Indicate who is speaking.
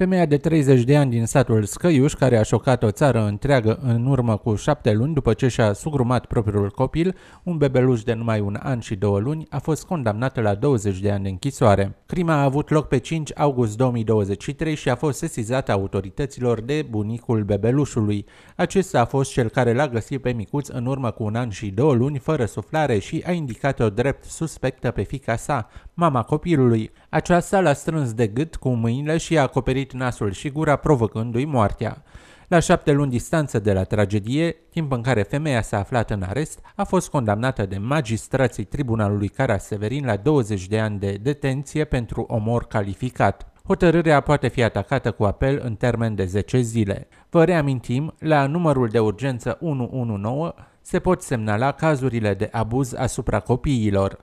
Speaker 1: Femeia de 30 de ani din satul Scăiuș, care a șocat o țară întreagă în urmă cu șapte luni după ce și-a sugrumat propriul copil, un bebeluș de numai un an și două luni, a fost condamnată la 20 de ani de închisoare. Crima a avut loc pe 5 august 2023 și a fost sesizată autorităților de bunicul bebelușului. Acesta a fost cel care l-a găsit pe micuț în urmă cu un an și două luni fără suflare și a indicat-o drept suspectă pe fica sa, mama copilului. Aceasta l-a strâns de gât cu mâinile și i-a acoperit nasul și gura, provocându-i moartea. La șapte luni distanță de la tragedie, timp în care femeia s-a aflat în arest, a fost condamnată de magistrații tribunalului Cara Severin la 20 de ani de detenție pentru omor calificat. Hotărârea poate fi atacată cu apel în termen de 10 zile. Vă reamintim, la numărul de urgență 119 se pot semnala cazurile de abuz asupra copiilor.